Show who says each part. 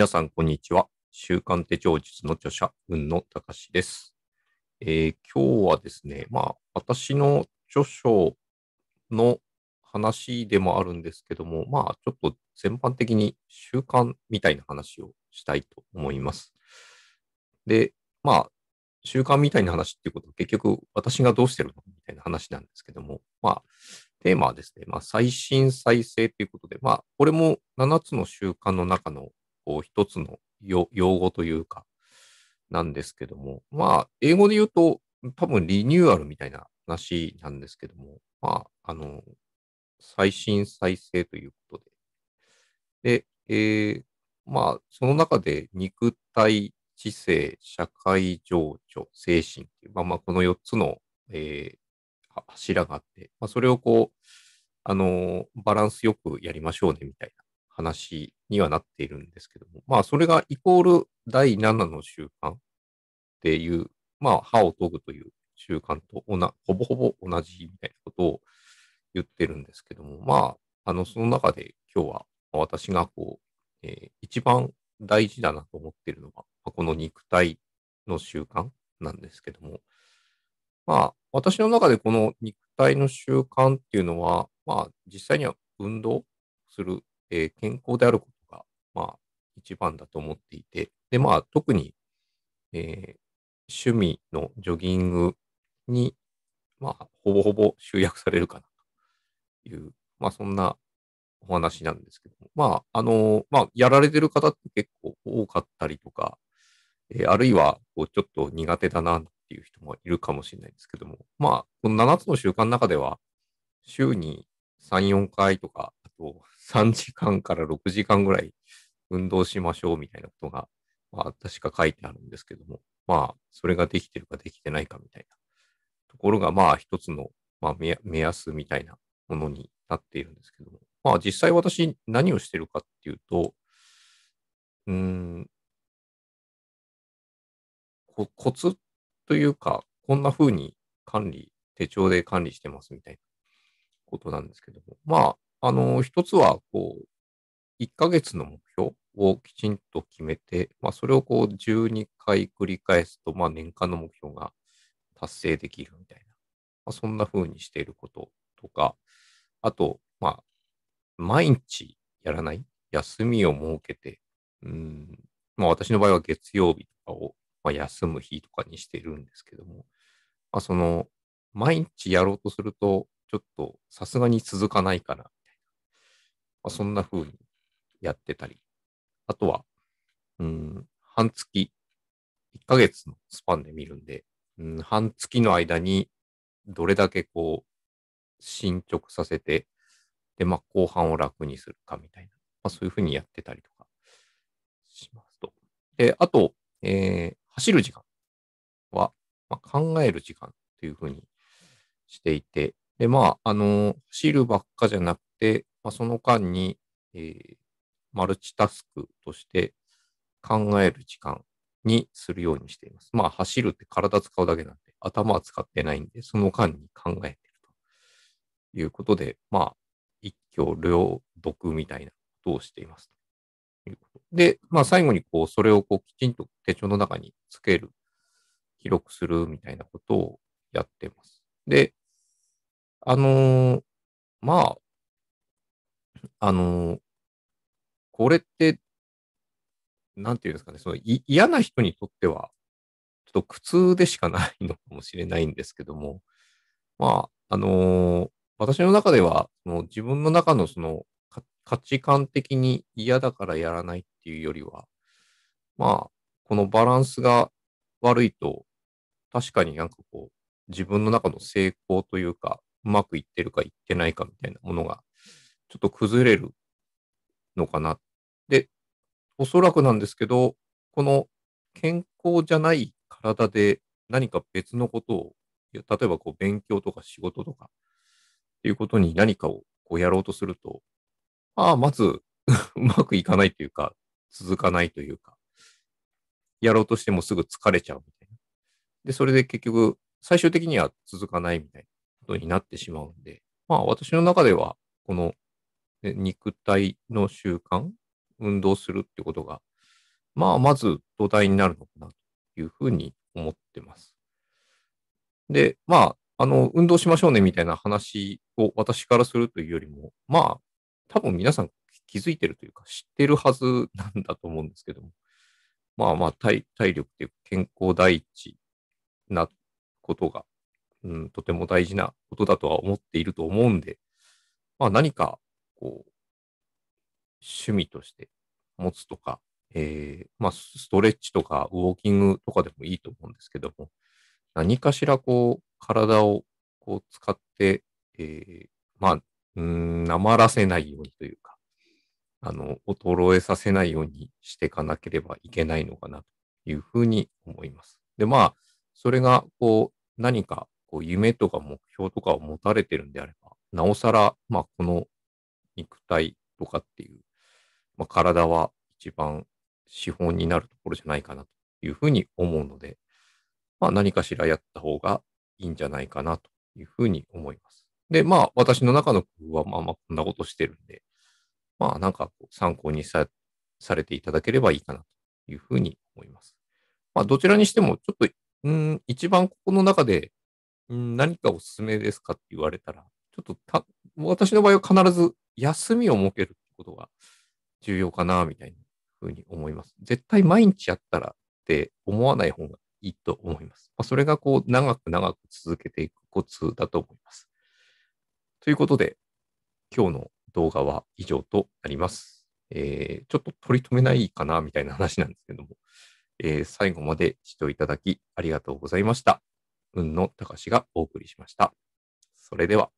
Speaker 1: 皆さん、こんにちは。週刊手帳術の著者、雲野隆です、えー、今日はですね、まあ、私の著書の話でもあるんですけども、まあ、ちょっと全般的に習慣みたいな話をしたいと思います。で、まあ、習慣みたいな話っていうことは結局私がどうしてるのみたいな話なんですけども、まあ、テーマはですね、まあ、最新再生ということで、まあ、これも7つの習慣の中のこう、一つの用語というか、なんですけども、まあ、英語で言うと、多分リニューアルみたいな話なんですけども、まあ、あの、最新再生ということで。で、えー、まあ、その中で肉体、知性、社会情緒、精神っていう、まあまあ、この4つの、えー、柱があって、まあ、それをこう、あのバランスよくやりましょうね、みたいな話にはなっているんですけども、まあ、それがイコール第7の習慣っていう、まあ、歯を研ぐという習慣とほぼほぼ同じみたいなことを言ってるんですけども、まあ、あの、その中で今日は私がこう、えー、一番大事だなと思ってるのが、この肉体の習慣なんですけども、まあ、私の中でこの肉体の習慣っていうのは、まあ、実際には運動するえー、健康であることが、まあ、一番だと思っていて、で、まあ、特に、えー、趣味のジョギングに、まあ、ほぼほぼ集約されるかなという、まあ、そんなお話なんですけども、まあ、あの、まあ、やられてる方って結構多かったりとか、えー、あるいは、こう、ちょっと苦手だなっていう人もいるかもしれないですけども、まあ、この7つの習慣の中では、週に3、4回とか、と、3時間から6時間ぐらい運動しましょうみたいなことが、まあ、確か書いてあるんですけども、まあ、それができてるかできてないかみたいなところが、まあ、一つの、まあ目、目安みたいなものになっているんですけども、まあ、実際私、何をしてるかっていうと、うん、こコツというか、こんな風に管理、手帳で管理してますみたいなことなんですけども、まあ、あの、一つは、こう、1ヶ月の目標をきちんと決めて、まあ、それをこう、12回繰り返すと、まあ、年間の目標が達成できるみたいな、まあ、そんな風にしていることとか、あと、まあ、毎日やらない休みを設けて、うん、まあ、私の場合は月曜日とかを、まあ、休む日とかにしているんですけども、まあ、その、毎日やろうとすると、ちょっとさすがに続かないから、まあ、そんな風にやってたり、あとは、うん、半月、1ヶ月のスパンで見るんで、うん、半月の間にどれだけこう、進捗させて、で、まあ、後半を楽にするかみたいな、まあ、そういう風にやってたりとかしますと。で、あと、えー、走る時間は、まあ、考える時間という風にしていて、で、まあ、あの、走るばっかじゃなくて、まあ、その間に、えー、マルチタスクとして考える時間にするようにしています。まあ、走るって体使うだけなんで、頭は使ってないんで、その間に考えてるということで、まあ、一挙両読みたいなことをしています。で、まあ、最後にこう、それをこう、きちんと手帳の中につける、記録するみたいなことをやってます。で、あのー、まあ、あの、これって、なんていうんですかね、その嫌な人にとっては、ちょっと苦痛でしかないのかもしれないんですけども、まあ、あのー、私の中では、その自分の中のその価値観的に嫌だからやらないっていうよりは、まあ、このバランスが悪いと、確かになんかこう、自分の中の成功というか、うまくいってるかいってないかみたいなものがちょっと崩れるのかな。で、おそらくなんですけど、この健康じゃない体で何か別のことを、例えばこう勉強とか仕事とかっていうことに何かをこうやろうとすると、ああ、まず うまくいかないというか、続かないというか、やろうとしてもすぐ疲れちゃうみたいな。で、それで結局、最終的には続かないみたいなことになってしまうんで、まあ私の中では、この肉体の習慣、運動するってことが、まあ、まず土台になるのかなというふうに思ってます。で、まあ、あの、運動しましょうねみたいな話を私からするというよりも、まあ、多分皆さん気づいてるというか、知ってるはずなんだと思うんですけども、まあまあ体、体力という健康第一なことが、うん、とても大事なことだとは思っていると思うんで、まあ何かこう、趣味として持つとか、えー、まあ、ストレッチとかウォーキングとかでもいいと思うんですけども、何かしらこう、体をこう使って、えー、まあ、うん、なまらせないようにというか、あの、衰えさせないようにしていかなければいけないのかなというふうに思います。で、まあ、それが、こう、何か、こう、夢とか目標とかを持たれてるんであれば、なおさら、まあ、この肉体とかっていう、まあ、体は一番資本になるところじゃないかなというふうに思うので、まあ、何かしらやった方がいいんじゃないかなというふうに思います。で、まあ、私の中の工夫は、まあまあ、こんなことしてるんで、まあ、なんかこう参考にさされていただければいいかなというふうに思います。まあ、どちらにしても、ちょっと、うん、一番ここの中で、うん、何かおすすめですかって言われたら、ちょっとた、私の場合は必ず休みを設けるってことが重要かな、みたいなふうに思います。絶対毎日やったらって思わない方がいいと思います。まあ、それがこう、長く長く続けていくコツだと思います。ということで、今日の動画は以上となります。えー、ちょっと取り留めないかな、みたいな話なんですけども、えー、最後まで視聴いただきありがとうございました。運の高しがお送りしました。それでは。